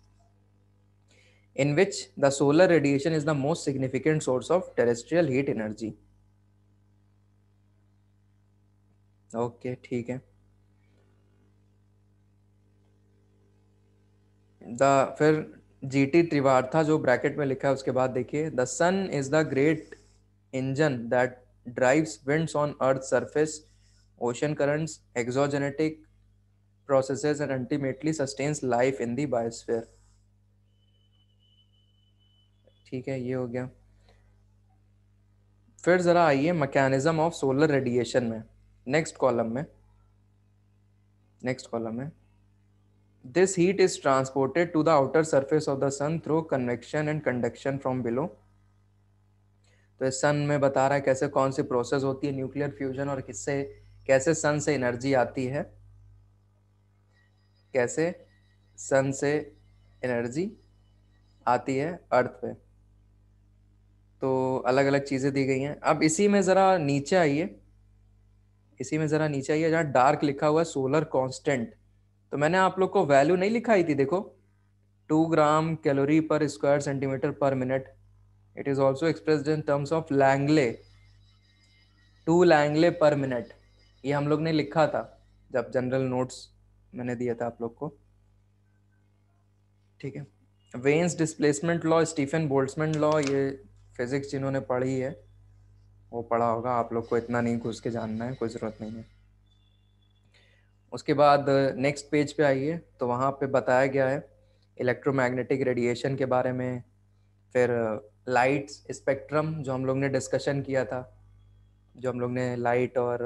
in which the solar radiation is the most significant source of terrestrial heat energy okay ठीक है the फिर G T त्रिवार था जो bracket में लिखा है उसके बाद देखिए the sun is the great engine that drives winds on earth surface ocean currents exogenetic process and ultimately sustains life in the biosphere ठीक है ये हो गया फिर जरा आइए मैकेनिज्म ऑफ सोलर रेडिएशन में नेक्स्ट कॉलम में नेक्स्ट कॉलम में This heat is transported to the outer surface of the sun through convection and conduction from below. तो सन में बता रहा है कैसे कौन सी प्रोसेस होती है न्यूक्लियर फ्यूजन और किससे कैसे सन से एनर्जी आती है कैसे सन से एनर्जी आती है अर्थ पे तो अलग अलग चीज़ें दी गई हैं अब इसी में ज़रा नीचे आइए इसी में ज़रा नीचे आइए जहाँ डार्क लिखा हुआ है सोलर कांस्टेंट तो मैंने आप लोग को वैल्यू नहीं लिखाई थी देखो two gram calorie per square centimetre per minute it is also express in terms of langley two langley per minute ये हम लोग ने लिखा था जब जनरल नोट्स मैंने दिया था आप लोग को ठीक है Wien's displacement law Stefan Boltzmann law ये फिजिक्स जिन्होंने पढ़ी है वो पढ़ा होगा आप लोग को इतना नहीं घुस के जानना है कोई ज़रूरत नहीं है उसके बाद नेक्स्ट पेज पे आइए तो वहाँ पे बताया गया है इलेक्ट्रोमैग्नेटिक रेडिएशन के बारे में फिर लाइट्स स्पेक्ट्रम जो हम लोग ने डिस्कशन किया था जो हम लोग ने लाइट और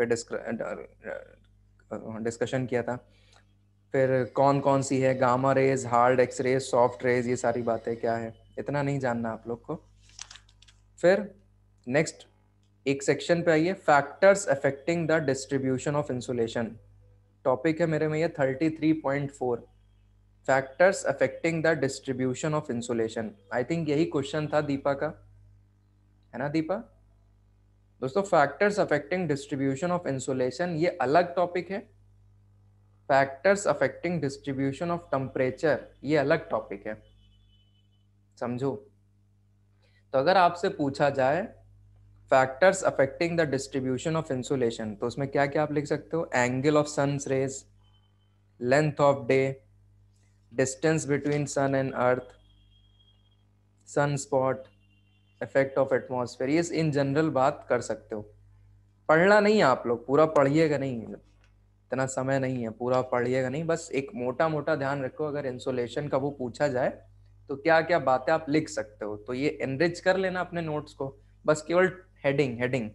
फिर डिस्कशन किया था फिर कौन कौन सी है gamma rays hard X rays soft rays ये सारी बातें क्या है इतना नहीं जानना आप लोग को फिर नेक्स्ट एक सेक्शन पे आइए factors affecting the distribution of insolation topic है मेरे में ये thirty three point four factors affecting the distribution of insolation I think यही क्वेश्चन था दीपा का है ना दीपा दोस्तों factors affecting distribution of insolation ये अलग टॉपिक है factors affecting distribution of temperature ये अलग टॉपिक है समझो तो अगर आपसे पूछा जाए factors affecting the distribution of insolation तो उसमें क्या क्या आप लिख सकते हो angle of sun rays length of day distance between sun and earth sunspot effect of atmosphere ये इन जनरल बात कर सकते हो पढ़ना नहीं है आप लोग पूरा पढ़िएगा नहीं इतना समय नहीं है पूरा पढ़िएगा नहीं बस एक मोटा मोटा ध्यान रखो अगर इंसुलेशन का वो पूछा जाए तो क्या क्या बातें आप लिख सकते हो तो ये एनरिच कर लेना अपने नोट्स को बस केवल हेडिंग हेडिंग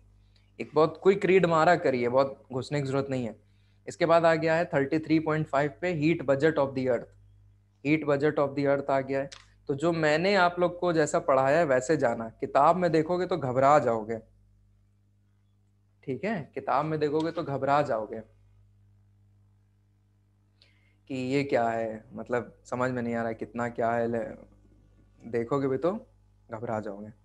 एक बहुत क्विक रीड मारा करिए बहुत घुसने की जरूरत नहीं है इसके बाद आ गया है 33.5 पे heat budget of the earth heat budget of the earth आ गया है तो जो मैंने आप लोग को जैसा पढ़ाया है वैसे जाना किताब में देखोगे तो घबरा जाओगे ठीक है किताब में देखोगे तो घबरा जाओगे कि ये क्या है मतलब समझ में नहीं आ रहा कितना क्या है देखोगे भी तो घबरा जाओगे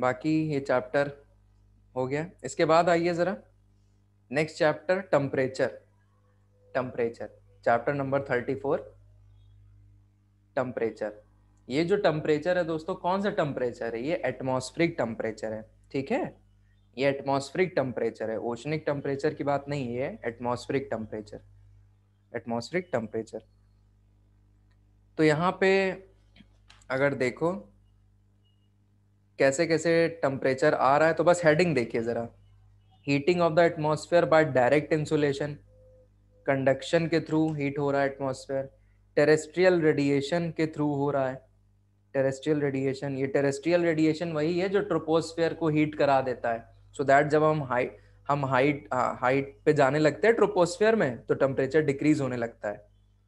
बाकी ये चैप्टर हो गया इसके बाद आइए ज़रा next chapter temperature temperature chapter number thirty four temperature ये जो टम्परेचर है दोस्तों कौन सा टम्परेचर है ये एटमोस्फ्रिक टम्परेचर है ठीक है ये एटमोस्फ्रिक टम्परेचर है ओशनिक टम्परेचर की बात नहीं है एटमोस्फ्रिक टम्परेचर एटमोस्फ्रिक टम्परेचर तो यहाँ पे अगर देखो कैसे कैसे टेम्परेचर आ रहा है तो बस हेडिंग देखिए ज़रा heating of the atmosphere by direct insolation conduction के थ्रू हीट हो रहा है एटमोसफेयर टेरेस्ट्रियल रेडिएशन के थ्रू हो रहा है टेरेस्ट्रियल रेडिएशन ये टेरेस्ट्रियल रेडिएशन वही है जो ट्रोपोस्फेयर को हीट करा देता है सो so दैट जब हम हाइट हम हाइट हाइट पे जाने लगते हैं ट्रोपोस्फेयर में तो टेम्परेचर डिक्रीज होने लगता है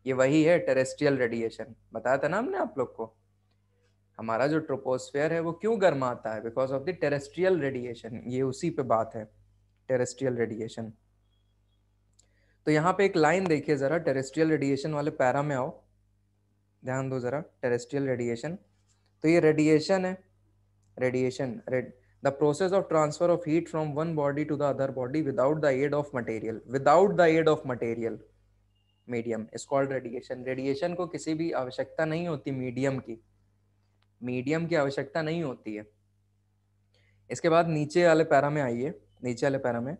ये वही है टेरेस्ट्रियल रेडिएशन बताया था ना हमने आप लोग को हमारा जो ट्रोपोस्फेयर है वो क्यों गर्माता है because of the terrestrial radiation ये उसी पे बात है टेरेस्ट्रियल रेडिएशन तो यहाँ पे एक लाइन देखिए जरा टेरेस्ट्रियल रेडिएशन वाले पैरा में आओ ध्यान दो जरा टेरेस्ट्रियल रेडिएशन तो ये रेडिएशन है radiation red process of transfer of heat from one body to the other body without the aid of material without the aid of material medium is called radiation radiation को किसी भी आवश्यकता नहीं होती medium की medium की आवश्यकता नहीं होती है इसके बाद नीचे वाले पैरा में आइए नीचे वाले पैरा में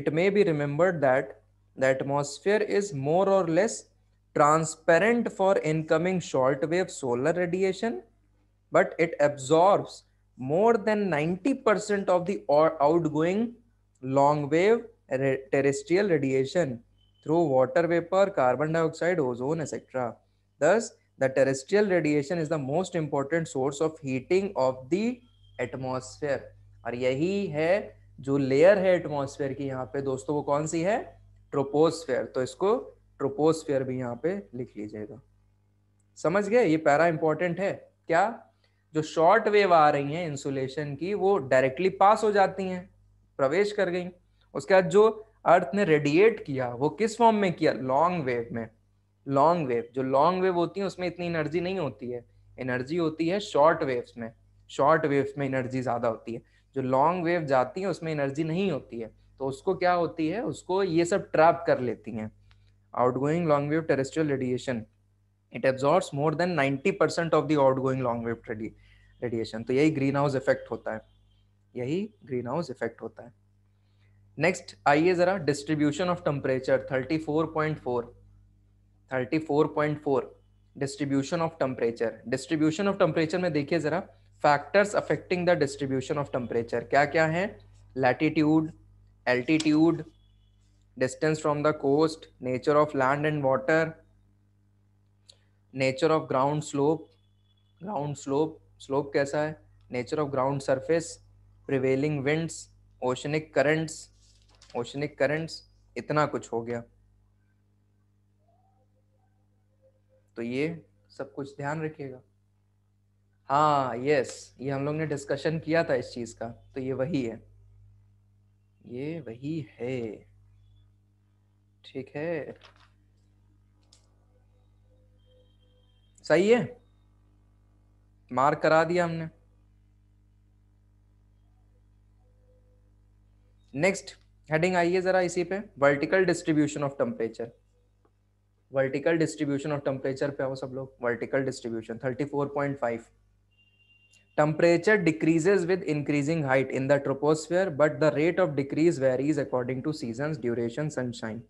it may be remembered that the atmosphere is more or less transparent for incoming short wave solar radiation but it absorb more than 90% percent of the out going long wave terrestrial radiation through water vapour carbon dioxide ozone etcetera thus the terrestrial radiation is the most important source of heating of the atmosphere और यही है जो layer है atmosphere की यहाँ पे दोस्तों वो कौन सी है ट्रोपोस्फेयर तो इसको ट्रोपोस्फेयर भी यहाँ पे लिख लीजिएगा समझ गए ये पैरा इंपॉर्टेंट है क्या जो शॉर्ट वेव आ रही है इंसुलेशन की वो डायरेक्टली पास हो जाती हैं प्रवेश कर गई उसके बाद जो अर्थ ने रेडिएट किया वो किस फॉर्म में किया लॉन्ग वेव में लॉन्ग वेव जो लॉन्ग वेव होती है उसमें इतनी एनर्जी नहीं होती है एनर्जी होती है शॉर्ट वेव्स में शॉर्ट वेव्स में एनर्जी ज़्यादा होती है जो लॉन्ग वेव जाती है उसमें एनर्जी नहीं होती है तो उसको क्या होती है उसको ये सब ट्रैप कर लेती हैं outgoing long wave terrestrial radiation it absorb more than ninety percent of the outgoing long wave radiation तो यही ग्रीन हाउस इफेक्ट होता है यही ग्रीन हाउस इफेक्ट होता है नेक्स्ट आइए ज़रा distribution of temperature thirty four point four 34.4 distribution of temperature distribution of temperature में देखिए जरा factors affecting the distribution of temperature क्या क्या है latitude altitude distance from the coast nature of land and water nature of ground slope ground slope slope कैसा है nature of ground surface prevailing winds oceanic currents oceanic currents इतना कुछ हो गया तो ये सब कुछ ध्यान रखिएगा हाँ यस ये हम लोग ने डिस्कशन किया था इस चीज का तो ये वही है ये वही है ठीक है सही है मार्क करा दिया हमने नेक्स्ट हेडिंग आई है जरा इसी पे vertical distribution of temperature vertical distribution और टेम्परेचर पे आओ सब लोग vertical distribution 34.5 temperature decreases with increasing height in the troposphere but the rate of decrease varies according to season duration sunshine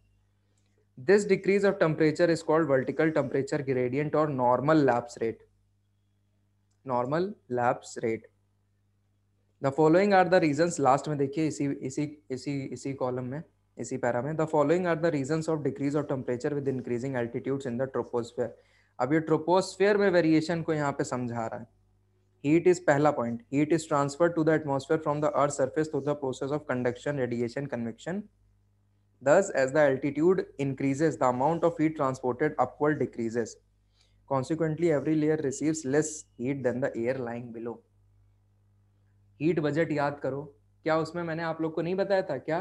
this decrease of temperature is called vertical temperature gradient or normal lapse rate normal lapse rate the following are the reason last में देखिए इसी इसी इसी इसी column में इसी para में the following are the reason of decrease of temperature with increasing altitude in the troposphere अब ये ट्रोपोस्फेयर में वेरिएशन को यहाँ पे समझा रहा है हीट इज पहला point heat is transfer to the atmosphere from the earth surface to the process of conduction radiation convection thus as the altitude increases the amount of heat transported upward decreases consequently every layer receives less heat than the air lying below heat budget याद करो क्या उसमें मैंने आप लोग को नहीं बताया था क्या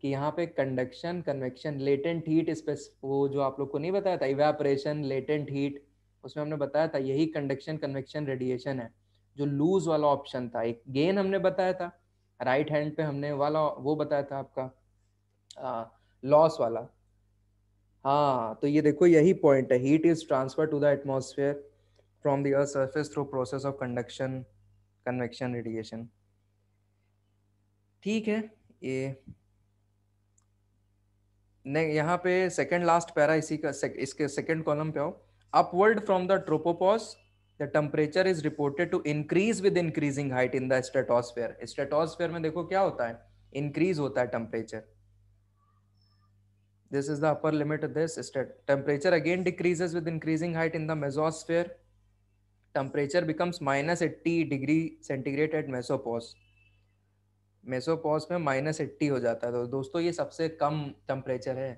कि यहाँ पे conduction convection latent heat space वो जो आप लोग को नहीं बताया था इवेपरेशन लेटेंट हीट उसमें हमने बताया था यही कंडक्शन कन्वेक्शन रेडिएशन है जो लूज वाला ऑप्शन था एक गेन हमने बताया था राइट हैंड पे हमने वाला वो बताया था आपका लॉस वाला हाँ तो ये देखो यही पॉइंट है heat is transfer to the atmosphere from the earth surface through process of conduction convection radiation ठीक है ये यहाँ पे सेकेंड लास्ट पैरा इसी का सेक, इसके सेकेंड कॉलम पे हो upward from the tropopause the temperature is reported to increase with increasing height in the stratosphere stratosphere में देखो क्या होता है इंक्रीज होता है temperature this is the upper limit this temperature again decreases with increasing height in the mesosphere temperature becomes minus eighty degree centigrade at mesopause mesopause में minus eighty हो जाता है तो दोस्तों ये सबसे कम टेम्परेचर है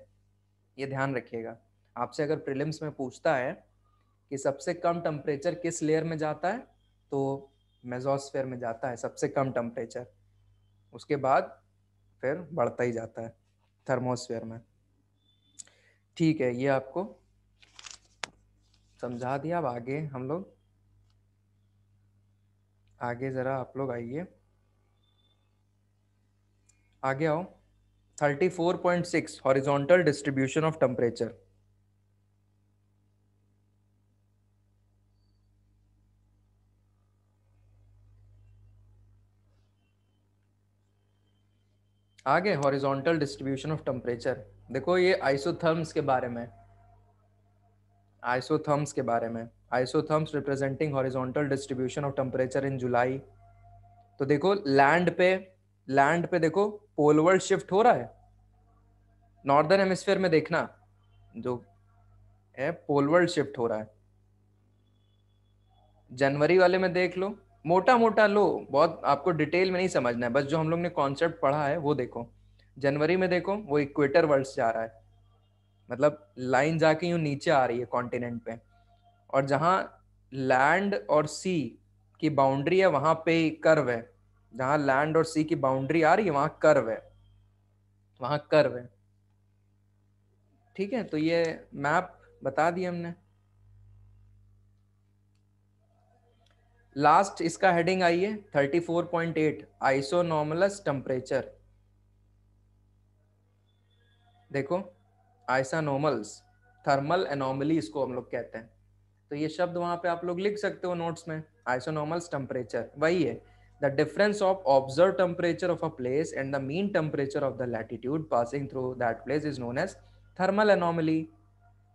ये ध्यान रखिएगा आपसे अगर प्रिलिम्स में पूछता है कि सबसे कम टेम्परेचर किस लेयर में जाता है तो मेजोस्फेयर में जाता है सबसे कम टेम्परेचर उसके बाद फिर बढ़ता ही जाता है थर्मोस्फेयर में ठीक है ये आपको समझा दिया अब आगे हम लोग आगे ज़रा आप लोग आइए आगे आओ 34.6 हॉरिजॉन्टल डिस्ट्रीब्यूशन ऑफ टेम्परेचर आगे हॉरिजॉन्टल डिस्ट्रीब्यूशन ऑफ टेम्परेचर देखो ये आइसोथर्म्स के बारे में आइसोथर्म्स के बारे में isotherms representing horizontal distribution of temperature in July तो देखो लैंड पे लैंड पे देखो पोलवर्ड शिफ्ट हो रहा है नॉर्दर्न हेमिस्फेयर में देखना जो है पोलवर्ड शिफ्ट हो रहा है जनवरी वाले में देख लो मोटा मोटा लो बहुत आपको डिटेल में नहीं समझना है बस जो हम लोग ने कॉन्सेप्ट पढ़ा है वो देखो जनवरी में देखो वो इक्वेटर वर्ल्ड से आ रहा है मतलब लाइन जाके यूं नीचे आ रही है कॉन्टिनेंट पे और जहां लैंड और सी की बाउंड्री है वहां पे कर्व है जहां लैंड और सी की बाउंड्री आ रही है वहां कर्व है वहां कर्व है ठीक है तो ये मैप बता दिया हमने लास्ट इसका हेडिंग आई है thirty four point eight isanomals temperature देखो आइसानोमल्स थर्मल एनोमली इसको हम लोग कहते हैं तो ये शब्द वहां पे आप लोग लिख सकते हो नोट्स में आइसोनॉमल्स टेम्परेचर वही है the difference of observed temperature of a place and the mean temperature of the latitude passing through that place is known as thermal anomaly.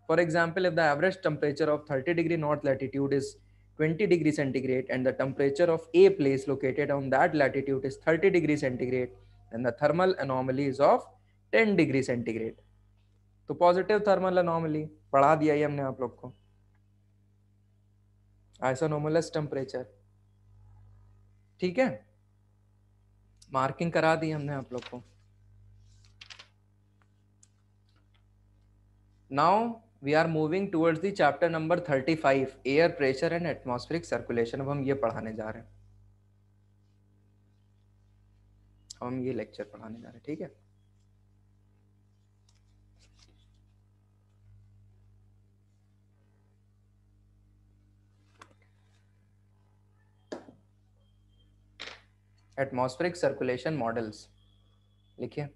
For example, if the average temperature of 30 degree north latitude is 20 degree centigrade and the temperature of a place located on that latitude is 30 degree centigrade, then the thermal anomaly is of 10 degree centigrade. So positive thermal anomaly, पढ़ा दिया ही हमने आप लोग को आइसोनोमलस temperature. ठीक है marking करा दी हमने आप लोग को now we are moving towards the chapter number thirty five air pressure and atmospheric circulation अब हम ये पढ़ाने जा रहे हैं हम ये लेक्चर पढ़ाने जा रहे हैं ठीक है एटमॉस्फेरिक सर्कुलेशन मॉडल्स लिखिए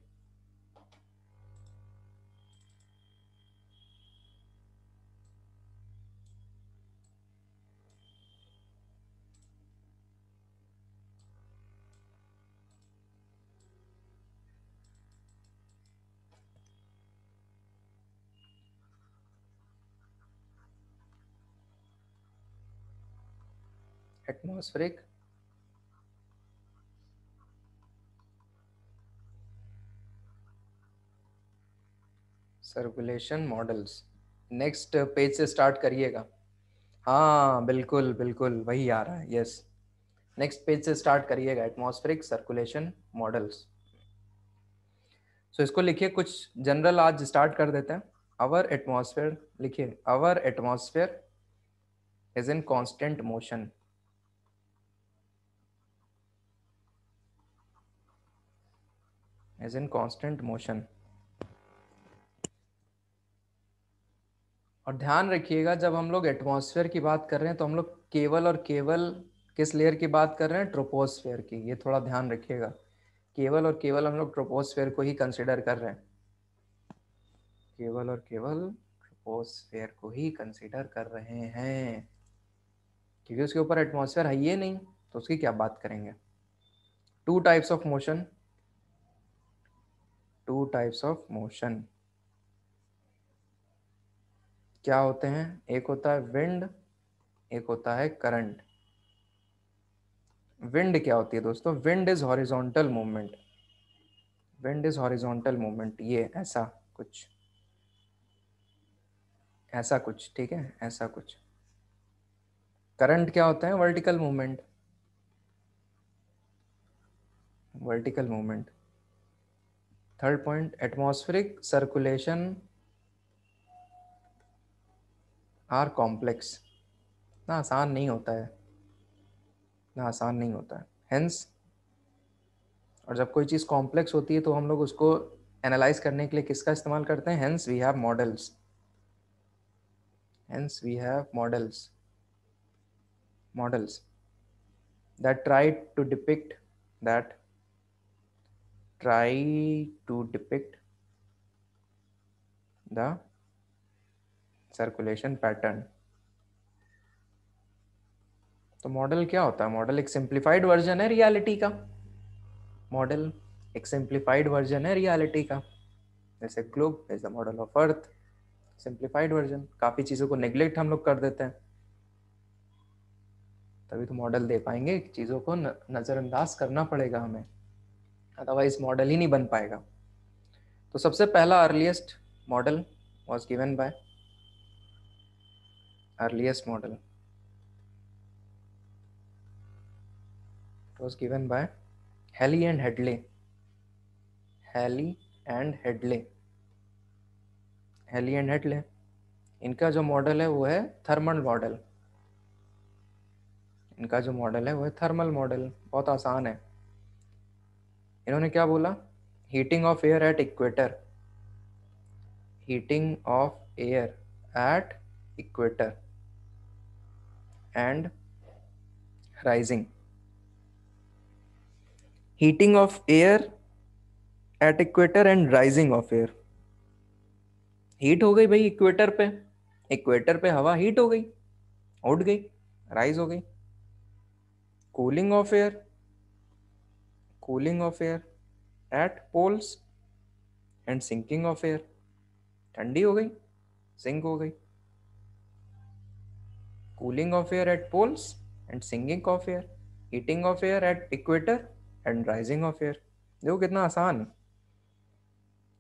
atmospheric circulation models next page से स्टार्ट करिएगा हाँ बिल्कुल बिल्कुल वही आ रहा है यस नेक्स्ट पेज से स्टार्ट करिएगा एटमॉस्फेरिक सर्कुलेशन मॉडल्स सो इसको लिखिए कुछ जनरल आज स्टार्ट कर देते हैं आवर एटमॉस्फेयर लिखिए our atmosphere is in constant motion is in constant motion और ध्यान रखिएगा जब हम लोग एटमोसफेयर की बात कर रहे हैं तो हम लोग केवल और केवल किस लेयर की बात कर रहे हैं ट्रोपोस्फेयर की ये थोड़ा ध्यान रखिएगा केवल और केवल हम लोग ट्रोपोस्फेयर को ही कंसिडर कर रहे हैं केवल और केवल ट्रोपोस्फेयर को ही कंसिडर कर रहे हैं क्योंकि उसके ऊपर एटमोसफेयर है ये नहीं तो उसकी क्या बात करेंगे two types of motion two types of motion क्या होते हैं एक होता है विंड एक होता है करंट विंड क्या होती है दोस्तों wind is horizontal movement wind is horizontal movement ये ऐसा कुछ ऐसा कुछ ठीक है ऐसा कुछ करंट क्या होता है vertical movement vertical movement third point atmospheric circulation are complex ना आसान नहीं होता है ना आसान नहीं होता है हेंस और जब कोई चीज़ कॉम्प्लेक्स होती है तो हम लोग उसको एनालाइज करने के लिए किसका इस्तेमाल करते हैं hence we have models hence we have models models that try to depict that try to depict the circulation pattern तो मॉडल क्या होता है मॉडल एक सिंप्लीफाइड वर्जन है रियलिटी का मॉडल एक सिंप्लीफाइड वर्जन है रियलिटी का जैसे globe is the model of earth simplified version काफी चीजों को नेग्लेक्ट हम लोग कर देते हैं तभी तो मॉडल दे पाएंगे चीजों को नजरअंदाज करना पड़ेगा हमें अदरवाइज मॉडल ही नहीं बन पाएगा तो सबसे पहला earliest model was given by earliest model it was given by Halley and Headley Halley and Headley Halley and Hadley इनका जो मॉडल है वो है थर्मल मॉडल इनका जो मॉडल है वो है थर्मल मॉडल बहुत आसान है इन्होंने क्या बोला heating of air at equator heating of air at equator and rising. Heating of air at equator and rising of air. Heat हो गई भाई इक्वेटर पे इक्वेटर पे हवा हीट हो गई उठ गई राइज हो गई cooling of air cooling of air at poles and sinking of air ठंडी हो गई सिंक हो गई cooling of air at poles and sinking of air heating of air at equator and rising of air देखो कितना आसान है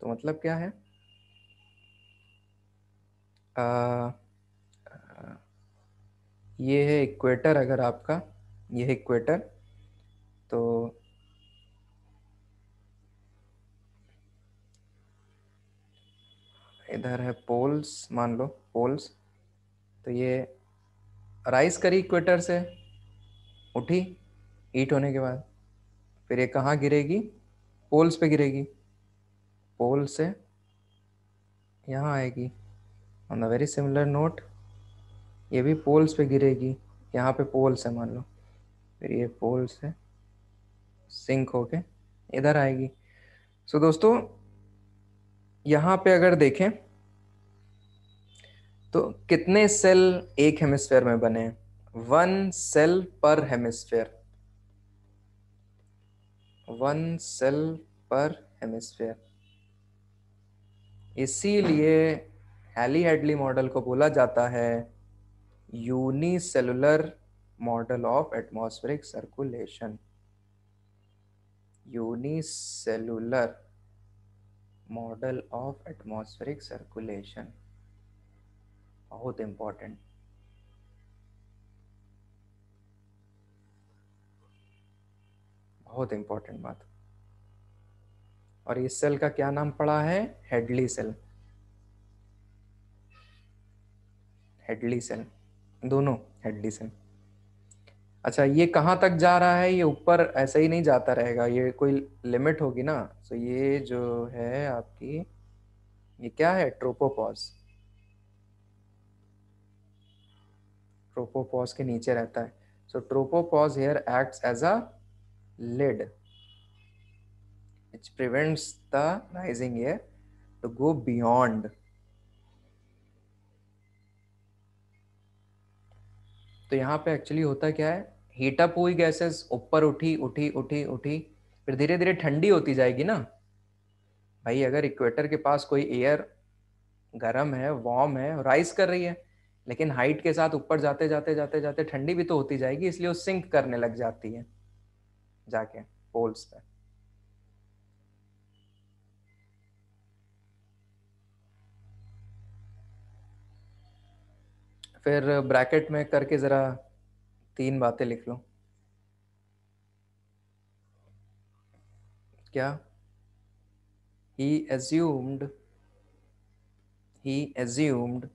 तो मतलब क्या है आ, आ, ये है इक्वेटर अगर आपका ये है इक्वेटर तो इधर है पोल्स मान लो पोल्स तो ये राइस करी इक्वेटर से उठी ईट होने के बाद फिर ये कहाँ गिरेगी पोल्स पे गिरेगी पोल से यहाँ आएगी on the very similar note ये भी पोल्स पे गिरेगी यहाँ पे पोल्स है मान लो फिर ये पोल्स है सिंक होके इधर आएगी सो so, दोस्तों यहाँ पे अगर देखें तो कितने सेल एक हेमिस्फेयर में बने वन सेल पर हेमिस्फेयर वन सेल पर हेमिस्फेयर इसीलिए हैली हेडली मॉडल को बोला जाता है unicellular model of atmospheric circulation unicellular model of atmospheric circulation बहुत इम्पोर्टेंट बहुत इम्पोर्टेंट बात और इस सेल का क्या नाम पड़ा है हेडली सेल हेडली सेल दोनों हेडली सेल अच्छा ये कहाँ तक जा रहा है ये ऊपर ऐसे ही नहीं जाता रहेगा ये कोई लिमिट होगी ना तो ये जो है आपकी ये क्या है ट्रोपोपॉज ट्रोपोपॉज के नीचे रहता है so tropopause here acts as a lid it's prevents the rising air to go beyond तो यहाँ पे एक्चुअली होता क्या है हीटअप हुई गैसेस ऊपर उठी उठी उठी उठी फिर धीरे धीरे ठंडी होती जाएगी ना भाई अगर इक्वेटर के पास कोई एयर गर्म है वार्म है राइस कर रही है लेकिन हाइट के साथ ऊपर जाते जाते जाते जाते ठंडी भी तो होती जाएगी इसलिए वो सिंक करने लग जाती है जाके पोल्स पे फिर ब्रैकेट में करके ज़रा तीन बातें लिख लो क्या he assumed he assumed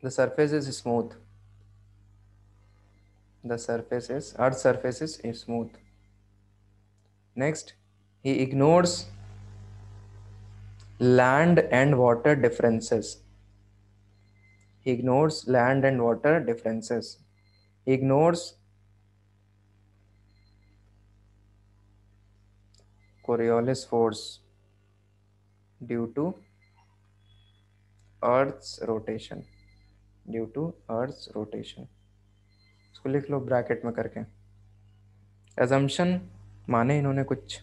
The surface is smooth. The surface is, earth surface is smooth. Next, he ignores land and water differences. He ignores land and water differences. He ignores Coriolis force due to Earth's rotation. Due to earth rotation इसको लिख लो bracket में करके assumption माने इन्होंने कुछ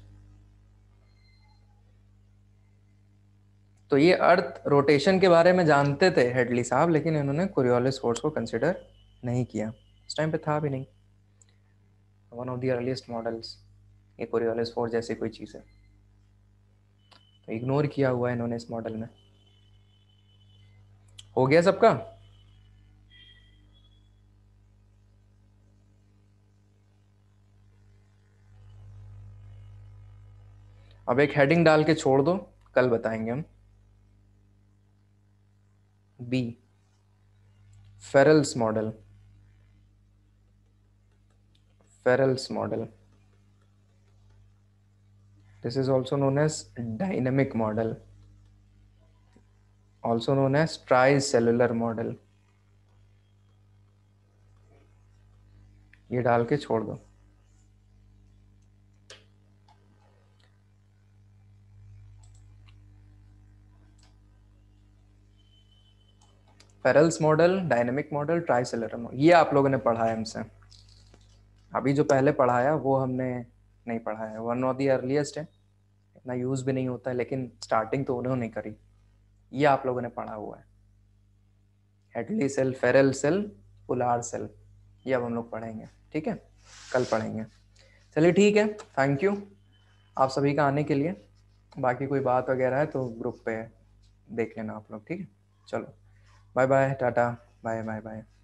तो ये earth rotation के बारे में जानते थे हेडली साहब लेकिन इन्होंने कुरियोलिस फोर्स को कंसिडर नहीं किया उस टाइम पे था भी नहीं वन ऑफ दर्लीस्ट मॉडल्स ये कुरियोलिस फोर्स जैसी कोई चीज़ है तो इग्नोर किया हुआ है इन्होंने इस मॉडल में हो गया सबका अब एक हेडिंग डाल के छोड़ दो कल बताएंगे हम B Ferrel's model Ferrel's model this is also known as dynamic model also known as tricellular model ये डाल के छोड़ दो Ferrel's model dynamic model tricellular model ये आप लोगों ने पढ़ा है हमसे अभी जो पहले पढ़ाया वो हमने नहीं पढ़ा है वन ऑफ दी अर्लीस्ट है इतना यूज भी नहीं होता है लेकिन स्टार्टिंग तो उन्होंने करी ये आप लोगों ने पढ़ा हुआ है Hadley cell Ferrel cell polar cell ये अब हम लोग पढ़ेंगे ठीक है कल पढ़ेंगे चलिए ठीक है थैंक यू आप सभी का आने के लिए बाकी कोई बात वगैरह है तो ग्रुप पे देख लेना आप लोग ठीक है चलो Bye bye. Tata. Bye bye bye.